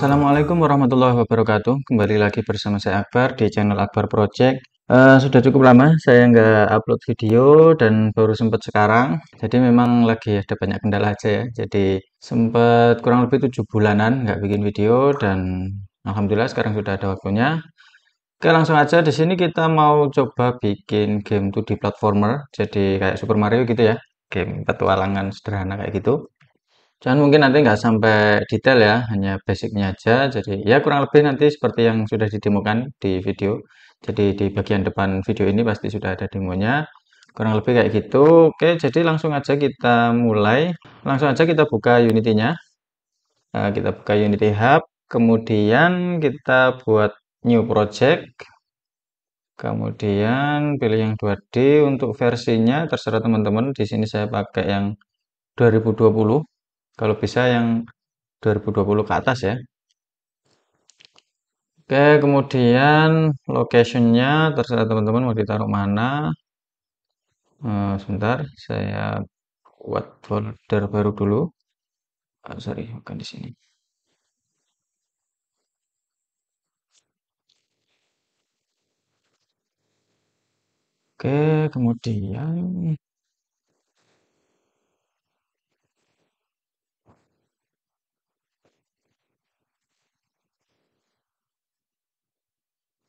Assalamualaikum warahmatullahi wabarakatuh. Kembali lagi bersama saya Akbar di channel Akbar Project. Uh, sudah cukup lama saya nggak upload video dan baru sempat sekarang. Jadi memang lagi ada banyak kendala aja ya. Jadi sempat kurang lebih 7 bulanan nggak bikin video dan alhamdulillah sekarang sudah ada waktunya. Oke langsung aja di sini kita mau coba bikin game 2D platformer. Jadi kayak Super Mario gitu ya. Game petualangan sederhana kayak gitu. Cuman mungkin nanti nggak sampai detail ya, hanya basicnya aja. Jadi ya kurang lebih nanti seperti yang sudah ditemukan di video. Jadi di bagian depan video ini pasti sudah ada demonya. Kurang lebih kayak gitu. Oke, jadi langsung aja kita mulai. Langsung aja kita buka Unity-nya. Nah, kita buka Unity Hub. Kemudian kita buat New Project. Kemudian pilih yang 2D untuk versinya. Terserah teman-teman. Di sini saya pakai yang 2020 kalau bisa yang 2020 ke atas ya. Oke, kemudian locationnya terserah teman-teman mau ditaruh mana. Uh, sebentar, saya buat folder baru dulu. Oh, sorry, bukan di sini. Oke, kemudian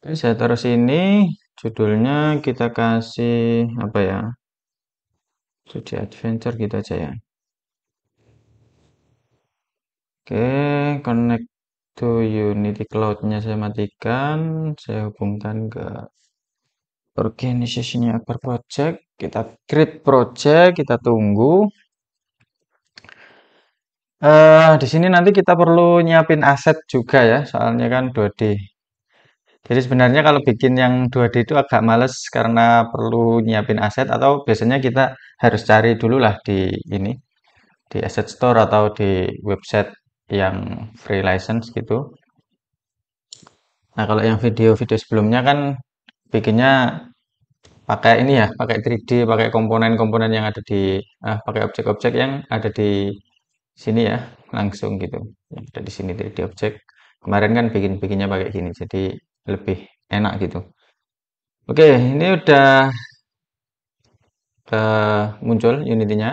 Oke, saya taruh sini. Judulnya kita kasih apa ya? Studi Adventure gitu aja ya. Oke, connect to Unity Cloud-nya saya matikan. Saya hubungkan ke organisasinya per project. Kita create project, kita tunggu. Uh, di sini nanti kita perlu nyiapin aset juga ya, soalnya kan 2D. Jadi sebenarnya kalau bikin yang 2D itu agak males karena perlu nyiapin aset atau biasanya kita harus cari dulu lah di ini di asset store atau di website yang free license gitu. Nah, kalau yang video-video sebelumnya kan bikinnya pakai ini ya, pakai 3D, pakai komponen-komponen yang ada di eh, pakai objek-objek yang ada di sini ya, langsung gitu. Yang ada di sini 3D objek. Kemarin kan bikin-bikinnya pakai gini. Jadi lebih enak gitu oke ini udah ke eh, muncul unitnya.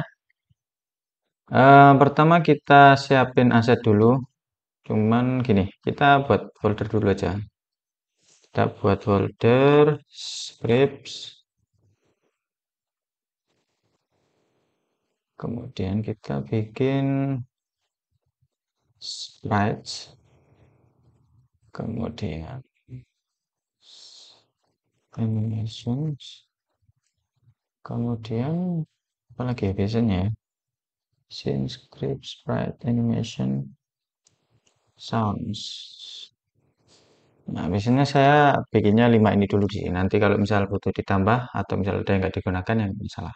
e, eh, pertama kita siapin aset dulu cuman gini kita buat folder dulu aja kita buat folder scripts kemudian kita bikin sprites kemudian Animation. kemudian apalagi ya biasanya ya? scene script sprite animation sounds Nah, biasanya saya bikinnya lima ini dulu sih. Nanti kalau misal butuh ditambah atau misal ada yang nggak digunakan yang salah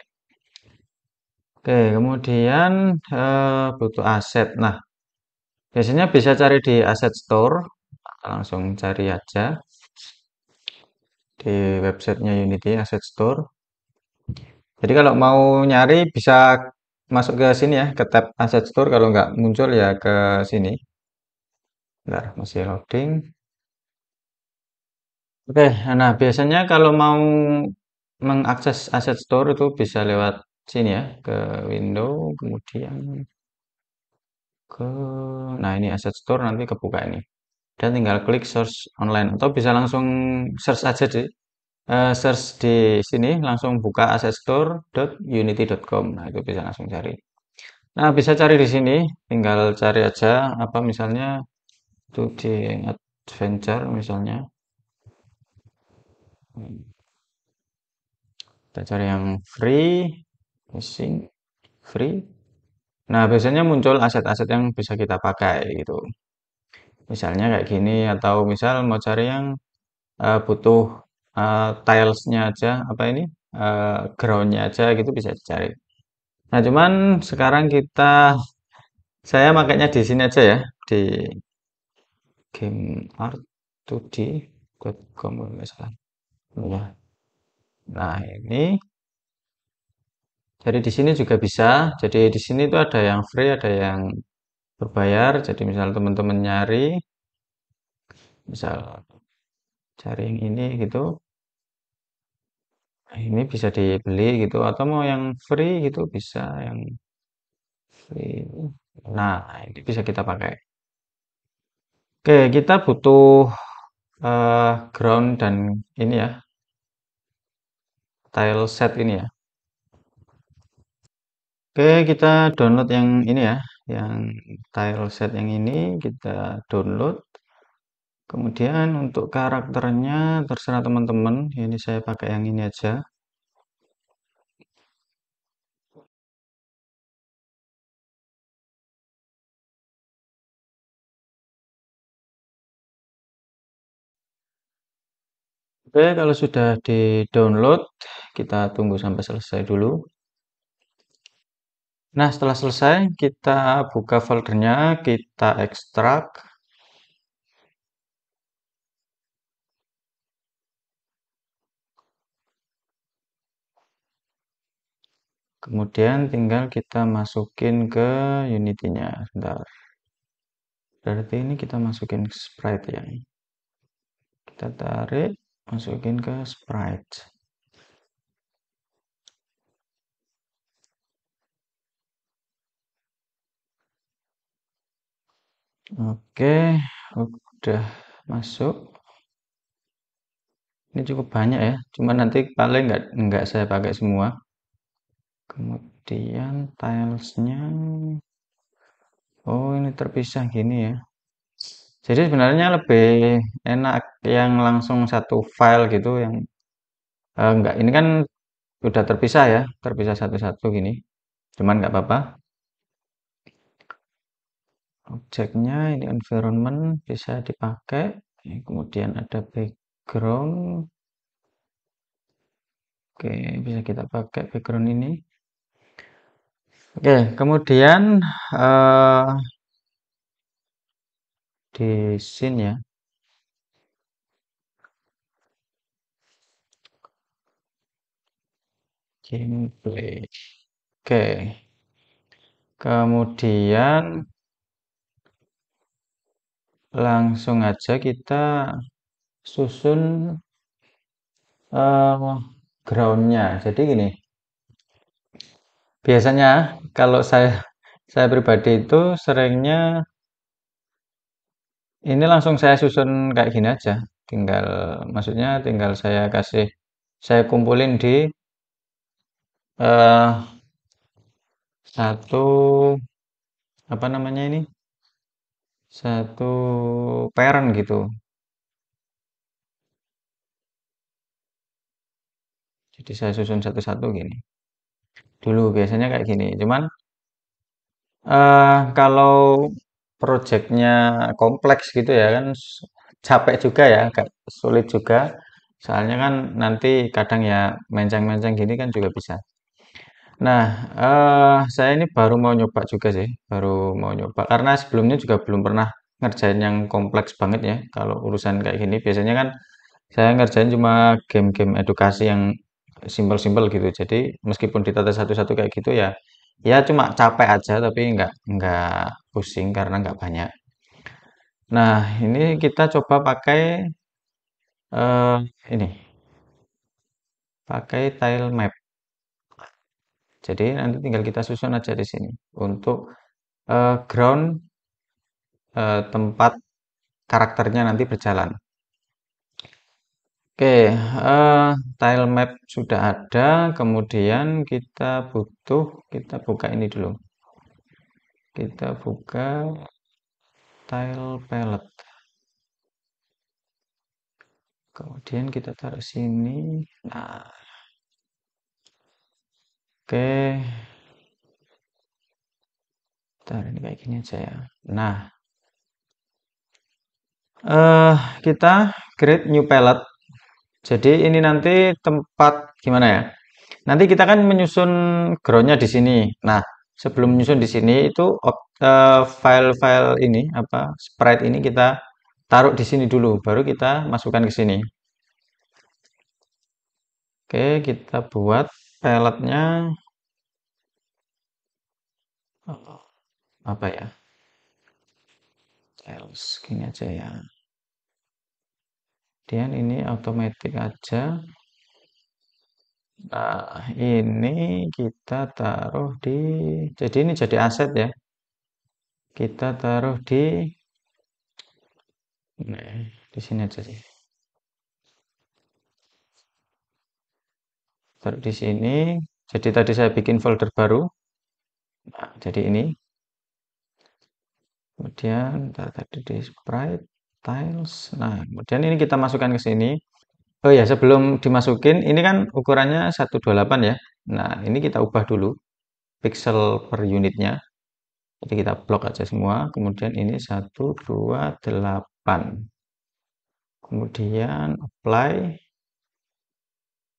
Oke, kemudian uh, butuh aset. Nah, biasanya bisa cari di aset store. Langsung cari aja di websitenya Unity Asset Store. Jadi kalau mau nyari bisa masuk ke sini ya, ke tab Asset Store. Kalau nggak muncul ya ke sini. Bentar, masih loading. Oke, nah biasanya kalau mau mengakses Asset Store itu bisa lewat sini ya, ke window, kemudian ke, nah ini Asset Store nanti kebuka ini dan tinggal klik search online atau bisa langsung search aja di uh, search di sini langsung buka asetstore.unity.com nah itu bisa langsung cari nah bisa cari di sini tinggal cari aja apa misalnya itu di adventure misalnya kita cari yang free missing free nah biasanya muncul aset-aset yang bisa kita pakai gitu misalnya kayak gini atau misal mau cari yang uh, butuh uh, tilesnya aja apa ini uh, groundnya aja gitu bisa dicari nah cuman sekarang kita saya makanya di sini aja ya di game art 2 d misalnya nah ini jadi di sini juga bisa jadi di sini itu ada yang free ada yang berbayar jadi misal teman-teman nyari misal cari yang ini gitu nah, ini bisa dibeli gitu atau mau yang free gitu bisa yang free nah ini bisa kita pakai oke kita butuh uh, ground dan ini ya tile set ini ya Oke, kita download yang ini ya, yang tile set yang ini kita download kemudian untuk karakternya terserah teman-teman ini saya pakai yang ini aja Oke, kalau sudah di-download, kita tunggu sampai selesai dulu. Nah, setelah selesai, kita buka foldernya, kita ekstrak. Kemudian tinggal kita masukin ke Unitinya. Sebentar, Bentar. Berarti ini kita masukin sprite ya. Kita tarik, masukin ke sprite. Oke, udah masuk. Ini cukup banyak ya, cuma nanti paling nggak nggak saya pakai semua. Kemudian tilesnya, oh ini terpisah gini ya. Jadi sebenarnya lebih enak yang langsung satu file gitu, yang eh, nggak ini kan udah terpisah ya, terpisah satu-satu gini. Cuman nggak apa-apa, objeknya ini environment bisa dipakai kemudian ada background oke bisa kita pakai background ini oke kemudian uh, di scene ya gameplay oke kemudian langsung aja kita susun uh, groundnya. Jadi gini, biasanya kalau saya saya pribadi itu seringnya ini langsung saya susun kayak gini aja. Tinggal maksudnya tinggal saya kasih saya kumpulin di uh, satu apa namanya ini satu parent gitu. Jadi saya susun satu-satu gini. Dulu biasanya kayak gini. Cuman uh, kalau projectnya kompleks gitu ya kan capek juga ya, agak sulit juga. Soalnya kan nanti kadang ya menceng-menceng gini kan juga bisa. Nah, uh, saya ini baru mau nyoba juga sih, baru mau nyoba karena sebelumnya juga belum pernah ngerjain yang kompleks banget ya. Kalau urusan kayak gini biasanya kan saya ngerjain cuma game-game edukasi yang simpel-simpel gitu. Jadi meskipun ditata satu-satu kayak gitu ya, ya cuma capek aja tapi nggak nggak pusing karena nggak banyak. Nah, ini kita coba pakai uh, ini, pakai tile map. Jadi nanti tinggal kita susun aja di sini untuk uh, ground uh, tempat karakternya nanti berjalan. Oke, uh, tile map sudah ada. Kemudian kita butuh kita buka ini dulu. Kita buka tile palette. Kemudian kita taruh sini. Nah, Oke. Bentar, ini kayak gini aja ya. Nah. Uh, kita create new palette. Jadi ini nanti tempat gimana ya? Nanti kita kan menyusun groundnya di sini. Nah, sebelum menyusun di sini itu eh, file-file uh, file ini apa sprite ini kita taruh di sini dulu, baru kita masukkan ke sini. Oke, kita buat peletnya apa ya? Else, gini aja ya. dan ini otomatis aja. Nah, ini kita taruh di jadi ini jadi aset ya. Kita taruh di nah, di sini aja sih. taruh di sini jadi tadi saya bikin folder baru nah, jadi ini kemudian tadi di sprite tiles nah kemudian ini kita masukkan ke sini oh ya sebelum dimasukin ini kan ukurannya 128 ya nah ini kita ubah dulu pixel per unitnya jadi kita blok aja semua kemudian ini 128 kemudian apply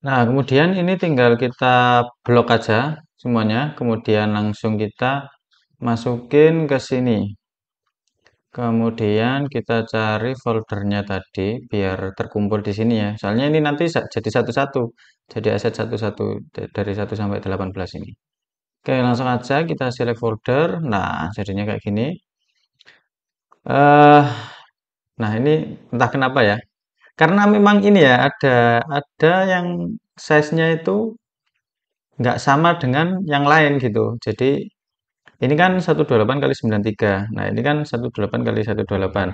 Nah, kemudian ini tinggal kita blok aja semuanya, kemudian langsung kita masukin ke sini. Kemudian kita cari foldernya tadi biar terkumpul di sini ya. Soalnya ini nanti jadi satu-satu, jadi aset satu-satu dari 1 sampai 18 ini. Oke, langsung aja kita select folder. Nah, jadinya kayak gini. Uh, nah, ini entah kenapa ya, karena memang ini ya, ada ada yang size-nya itu nggak sama dengan yang lain gitu. Jadi ini kan 128 kali 93. Nah, ini kan 128 kali 128.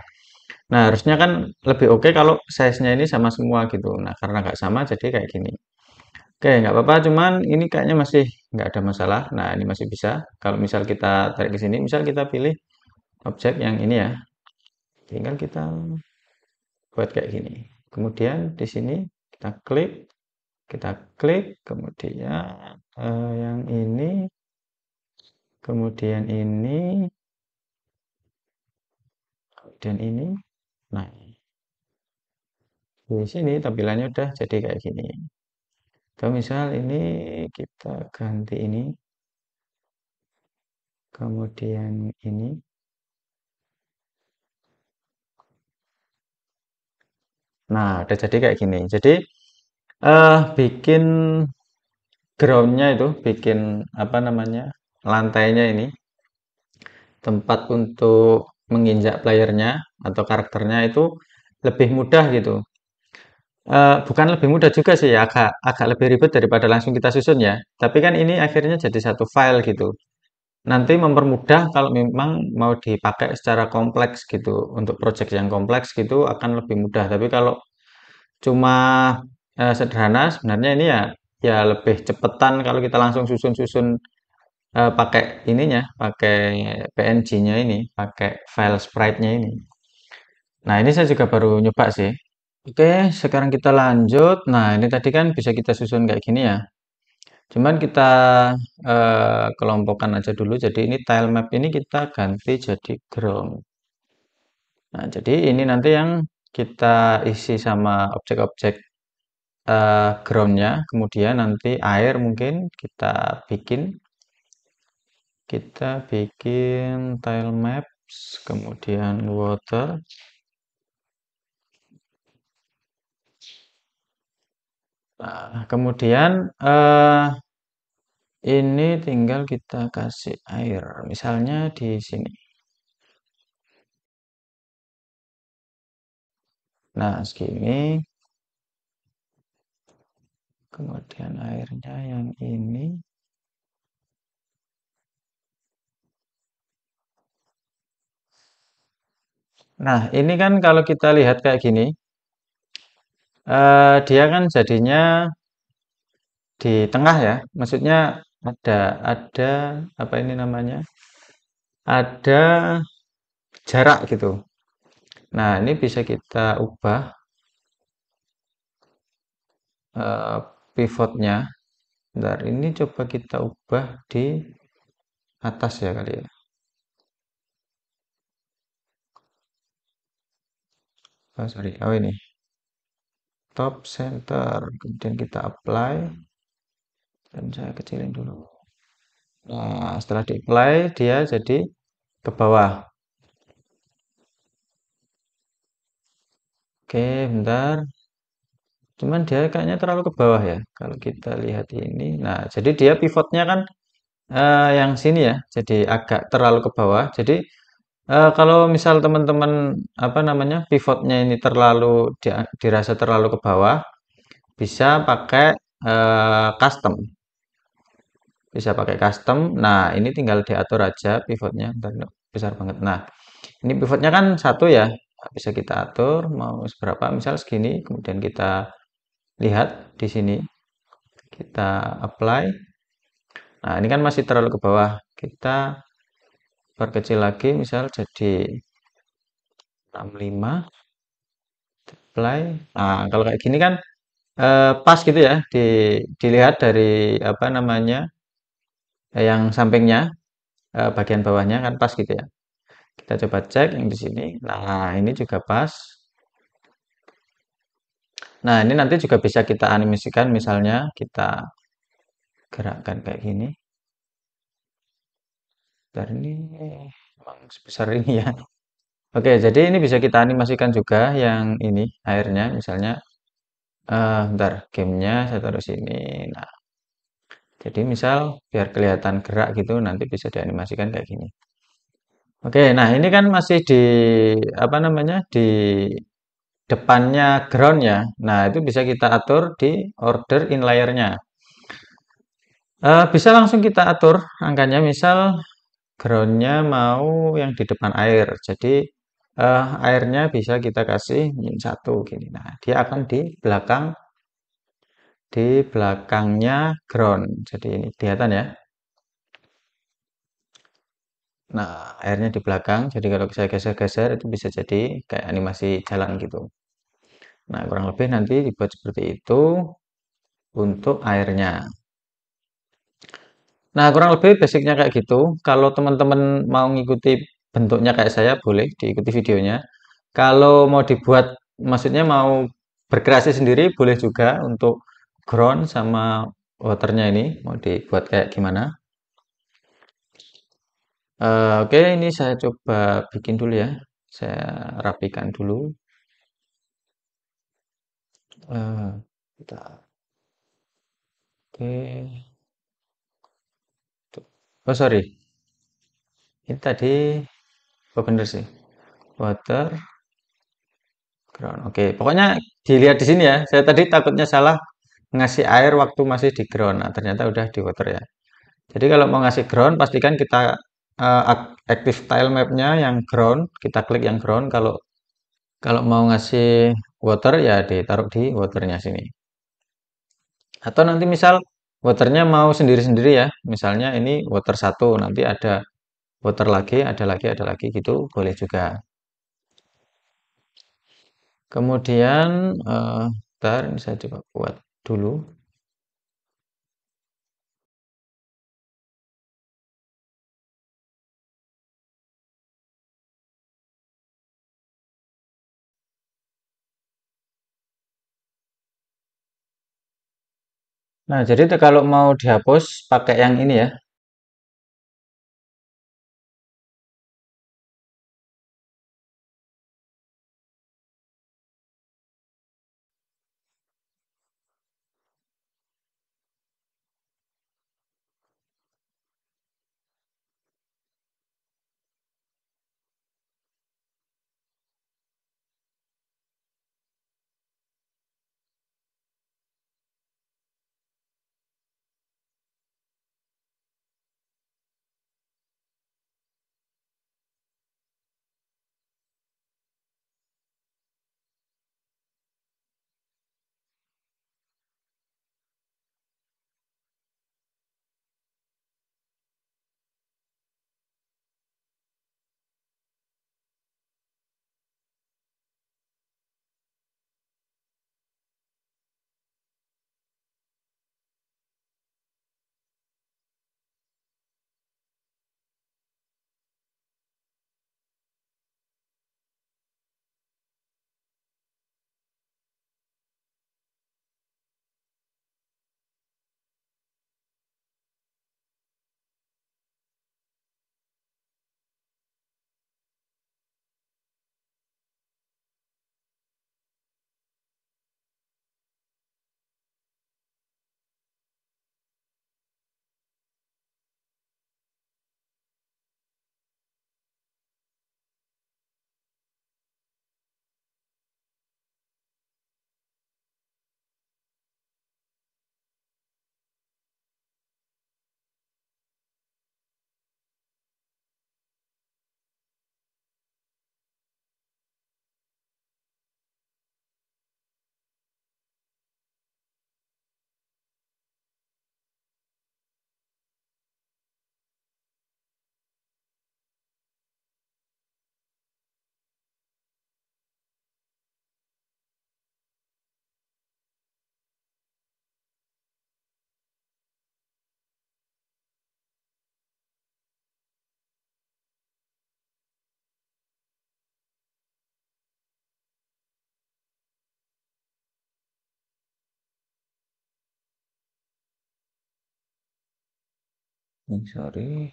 Nah, harusnya kan lebih oke okay kalau size-nya ini sama semua gitu. Nah, karena nggak sama jadi kayak gini. Oke, nggak apa-apa, cuman ini kayaknya masih nggak ada masalah. Nah, ini masih bisa. Kalau misal kita tarik ke sini, misal kita pilih objek yang ini ya. Tinggal kita buat kayak gini kemudian di sini kita klik kita klik kemudian uh, yang ini kemudian ini dan ini nah di sini tampilannya udah jadi kayak gini atau misal ini kita ganti ini kemudian ini Nah, udah jadi kayak gini. Jadi uh, bikin groundnya itu, bikin apa namanya lantainya ini tempat untuk menginjak playernya atau karakternya itu lebih mudah gitu. Uh, bukan lebih mudah juga sih, ya, agak agak lebih ribet daripada langsung kita susun ya. Tapi kan ini akhirnya jadi satu file gitu nanti mempermudah kalau memang mau dipakai secara kompleks gitu untuk project yang kompleks gitu akan lebih mudah tapi kalau cuma eh, sederhana sebenarnya ini ya ya lebih cepetan kalau kita langsung susun-susun eh, pakai ininya pakai PNG-nya ini pakai file sprite-nya ini nah ini saya juga baru nyoba sih Oke, sekarang kita lanjut. Nah, ini tadi kan bisa kita susun kayak gini ya cuman kita eh, kelompokkan aja dulu jadi ini tile map ini kita ganti jadi ground nah jadi ini nanti yang kita isi sama objek-objek eh, groundnya kemudian nanti air mungkin kita bikin kita bikin tile maps kemudian water Nah, kemudian eh, ini tinggal kita kasih air, misalnya di sini. Nah, segini. Kemudian airnya yang ini. Nah, ini kan kalau kita lihat kayak gini, Eh, dia kan jadinya di tengah ya, maksudnya ada ada apa ini namanya, ada jarak gitu. Nah, ini bisa kita ubah eh, pivotnya. Bentar, ini coba kita ubah di atas ya kali ya. Oh, sorry. Oh, ini. Top center kemudian kita apply dan saya kecilin dulu nah setelah di apply dia jadi ke bawah oke bentar cuman dia kayaknya terlalu ke bawah ya kalau kita lihat ini nah jadi dia pivotnya kan uh, yang sini ya jadi agak terlalu ke bawah jadi Uh, kalau misal teman-teman apa namanya pivotnya ini terlalu di, dirasa terlalu ke bawah, bisa pakai uh, custom. Bisa pakai custom. Nah ini tinggal diatur aja pivotnya. Bentar, besar banget. Nah ini pivotnya kan satu ya. Bisa kita atur mau seberapa. Misal segini. Kemudian kita lihat di sini. Kita apply. Nah ini kan masih terlalu ke bawah. Kita perkecil lagi misal jadi 65 multiply nah kalau kayak gini kan eh, pas gitu ya di, dilihat dari apa namanya eh, yang sampingnya eh, bagian bawahnya kan pas gitu ya kita coba cek yang di sini nah ini juga pas nah ini nanti juga bisa kita animasikan misalnya kita gerakkan kayak gini ini emang sebesar ini ya. Oke, jadi ini bisa kita animasikan juga yang ini airnya, misalnya, uh, bentar, gamenya saya taruh sini. Nah, jadi misal biar kelihatan gerak gitu, nanti bisa dianimasikan kayak gini. Oke, nah ini kan masih di apa namanya di depannya ground ya. Nah itu bisa kita atur di order inlayernya. Uh, bisa langsung kita atur angkanya, misal groundnya mau yang di depan air jadi eh, airnya bisa kita kasih min satu gini nah dia akan di belakang di belakangnya ground jadi ini kelihatan ya Nah, airnya di belakang, jadi kalau saya geser-geser itu bisa jadi kayak animasi jalan gitu. Nah, kurang lebih nanti dibuat seperti itu untuk airnya. Nah, kurang lebih basicnya kayak gitu. Kalau teman-teman mau ngikuti bentuknya kayak saya, boleh diikuti videonya. Kalau mau dibuat, maksudnya mau berkreasi sendiri, boleh juga untuk ground sama waternya ini. Mau dibuat kayak gimana. Uh, Oke, okay, ini saya coba bikin dulu ya. Saya rapikan dulu. Uh, kita... Oke... Okay oh sorry ini tadi oh bener sih water ground oke okay. pokoknya dilihat di sini ya saya tadi takutnya salah ngasih air waktu masih di ground nah, ternyata udah di water ya jadi kalau mau ngasih ground pastikan kita uh, eh, aktif tile mapnya yang ground kita klik yang ground kalau kalau mau ngasih water ya ditaruh di waternya sini atau nanti misal waternya mau sendiri-sendiri ya misalnya ini water satu nanti ada water lagi ada lagi ada lagi gitu boleh juga kemudian uh, eh, ntar ini saya coba buat dulu Nah, jadi kalau mau dihapus pakai yang ini ya, mencari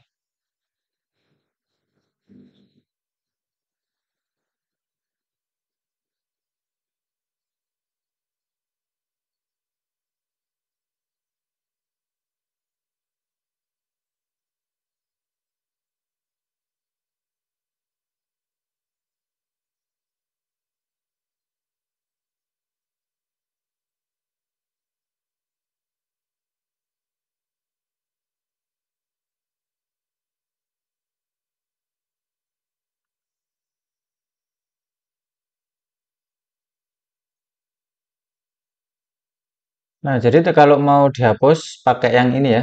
Nah, jadi kalau mau dihapus pakai yang ini ya.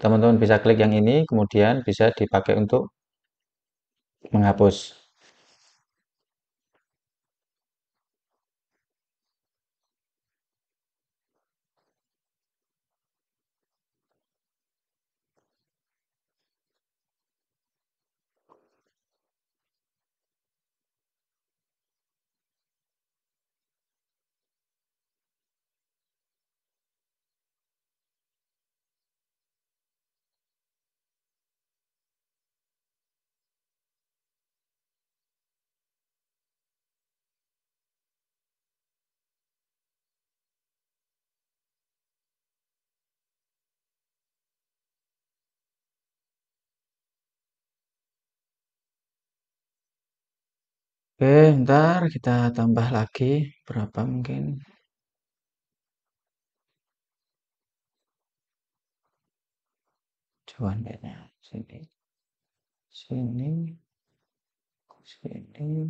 Teman-teman bisa klik yang ini, kemudian bisa dipakai untuk menghapus. Oke, ntar kita tambah lagi berapa mungkin. ya, sini, sini, sini.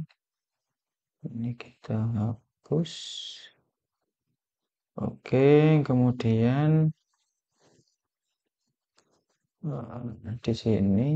Ini kita hapus. Oke, kemudian eh, di sini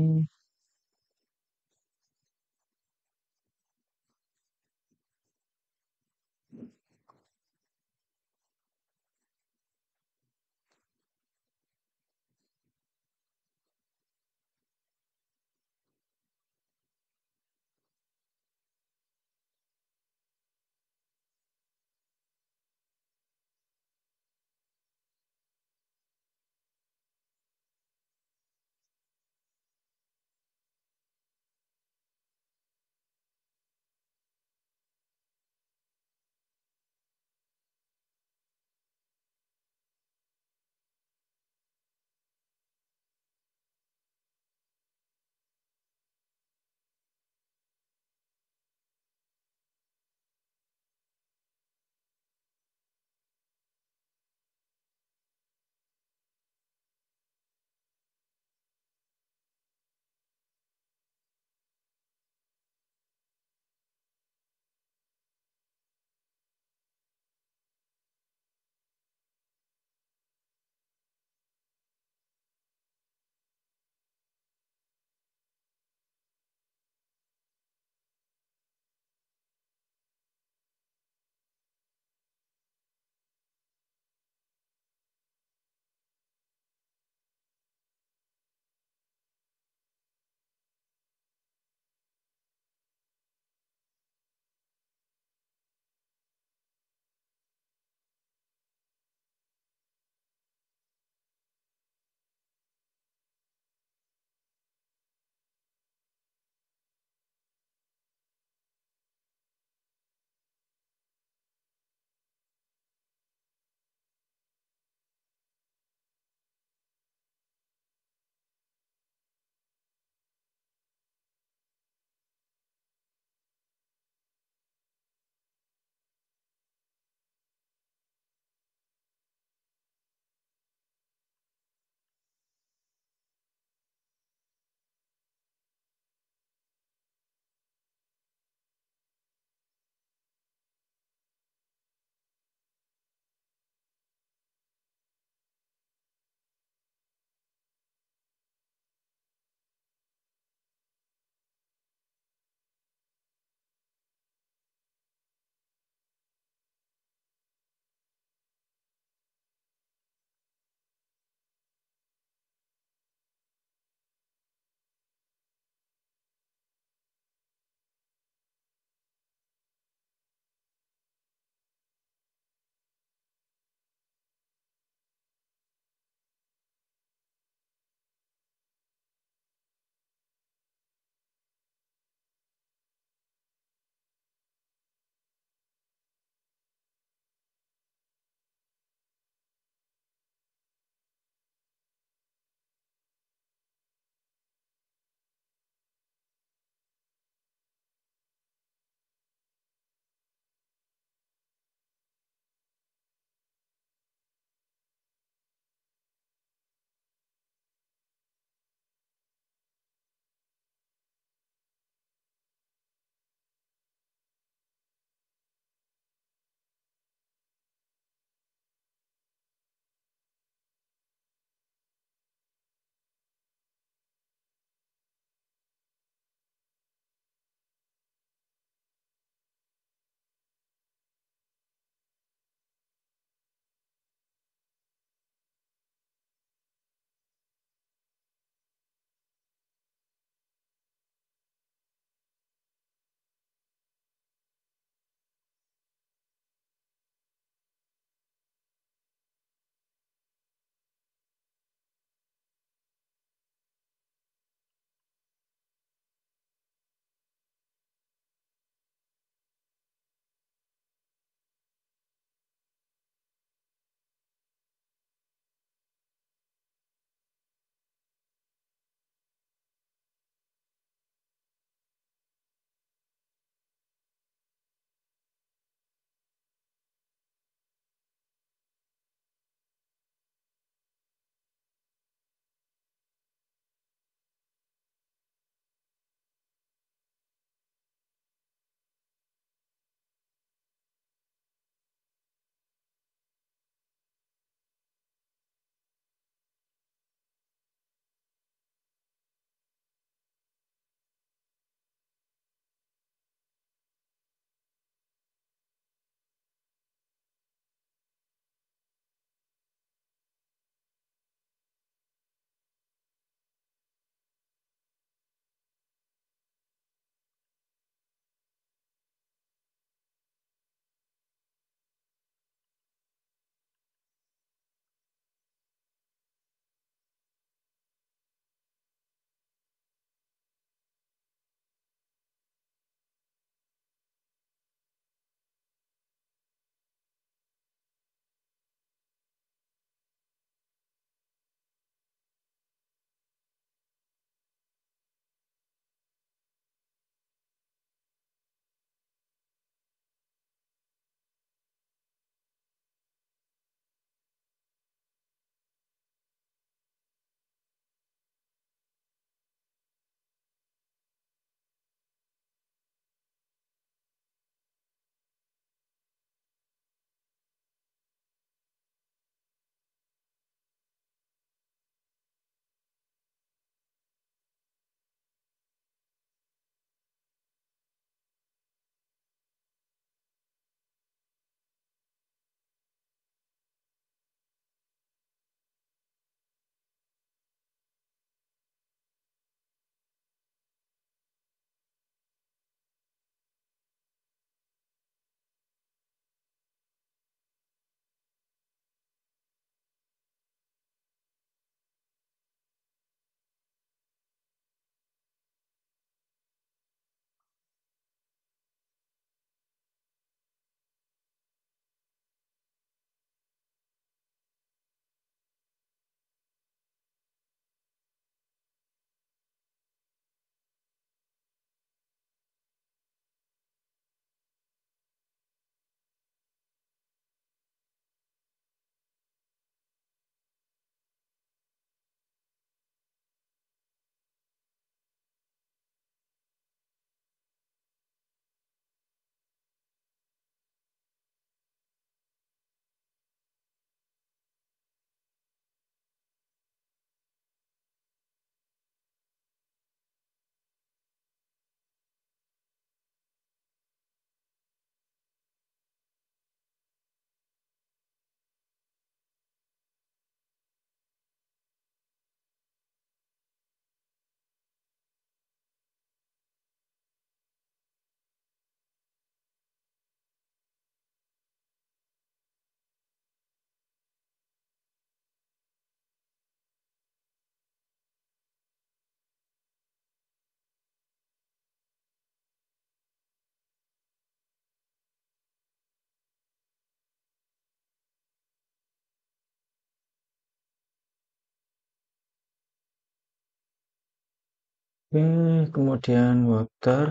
Oke, kemudian water.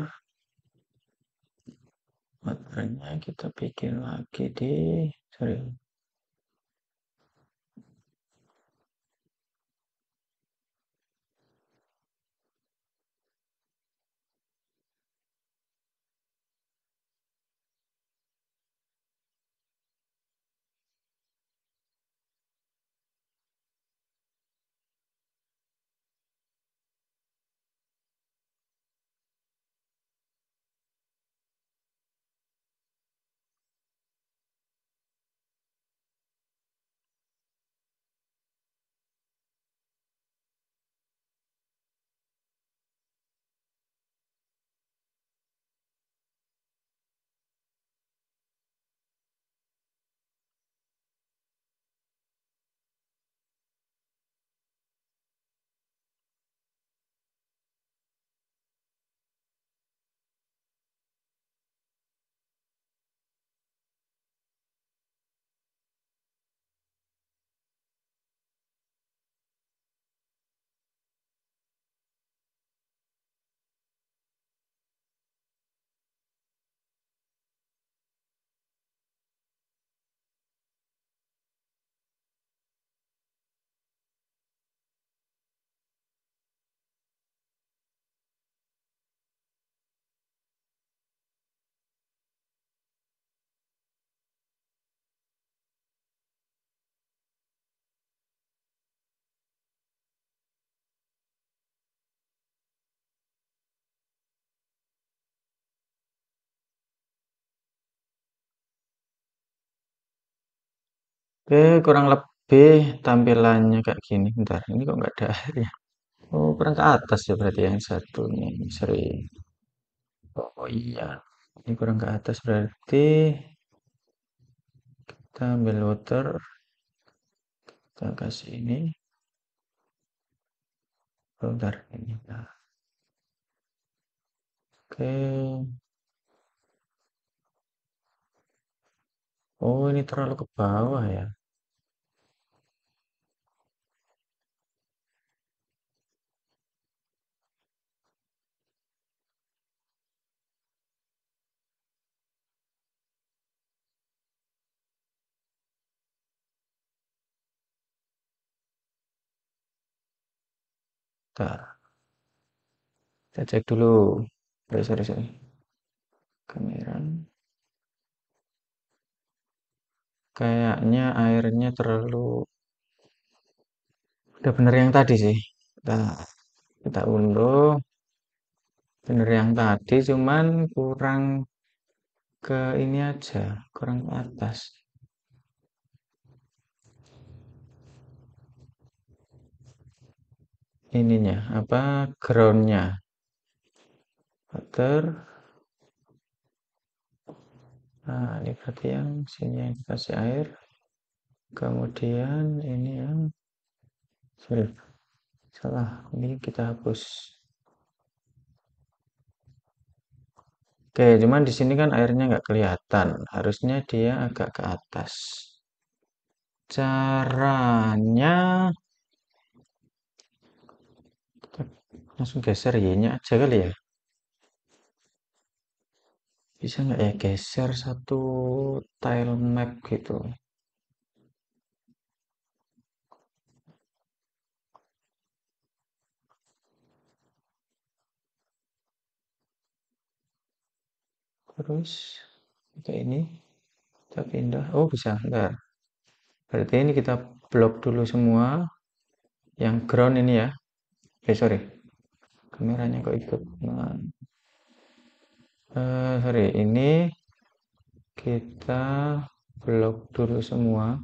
Waternya kita bikin lagi di sorry Oke, kurang lebih tampilannya kayak gini. Bentar, ini kok nggak ada airnya. Oh, kurang ke atas ya berarti yang satu ini seri. Oh iya, ini kurang ke atas berarti kita ambil water. Kita kasih ini. Oh, bentar, ini. Nah. Oke. Oh, ini terlalu ke bawah ya. Bentar. Kita cek dulu. Sorry, sorry, sorry. Kameran. Kayaknya airnya terlalu udah bener yang tadi sih. Kita kita unduh. Bener yang tadi cuman kurang ke ini aja, kurang ke atas. Ininya apa groundnya? Water Nah, ini berarti yang sini yang dikasih air. Kemudian ini yang sorry, salah. Ini kita hapus. Oke, cuman di sini kan airnya nggak kelihatan. Harusnya dia agak ke atas. Caranya langsung geser Y-nya aja kali ya bisa nggak ya geser satu tile map gitu terus kita ini kita pindah oh bisa enggak berarti ini kita blok dulu semua yang ground ini ya eh sorry kameranya kok ikut nah Eh, hari ini kita blok dulu semua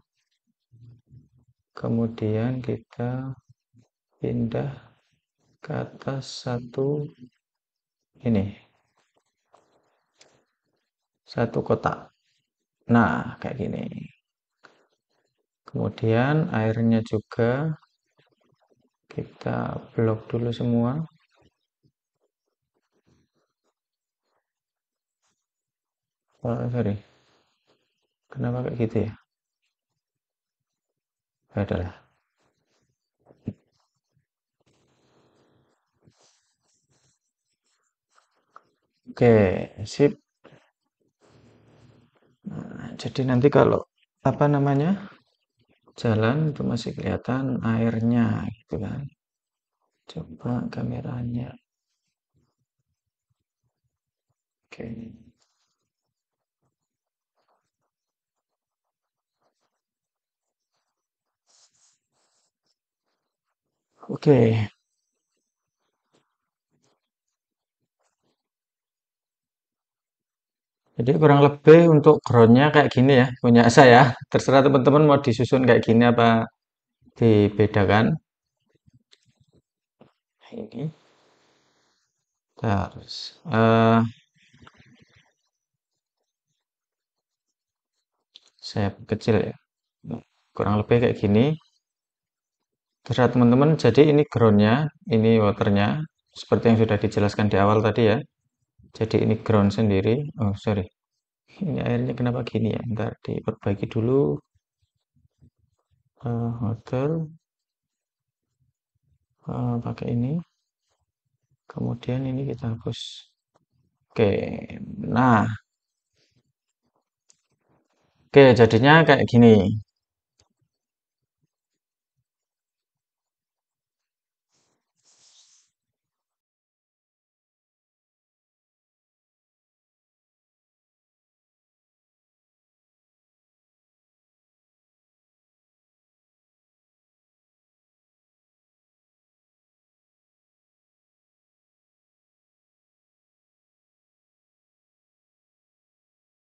kemudian kita pindah ke atas satu ini satu kotak nah kayak gini kemudian airnya juga kita blok dulu semua oh, sorry kenapa kayak gitu ya adalah oke sip nah, jadi nanti kalau apa namanya jalan itu masih kelihatan airnya gitu kan coba kameranya oke okay. Oke. Jadi kurang lebih untuk groundnya kayak gini ya, punya saya. Terserah teman-teman mau disusun kayak gini apa dibedakan. Ini. Terus. Uh, eh, saya kecil ya. Kurang lebih kayak gini. Terus teman-teman, jadi ini groundnya, ini waternya, seperti yang sudah dijelaskan di awal tadi ya. Jadi ini ground sendiri, oh sorry, ini airnya kenapa gini ya, ntar diperbaiki dulu. Uh, water, uh, pakai ini, kemudian ini kita hapus. Oke, nah Oke, jadinya kayak gini.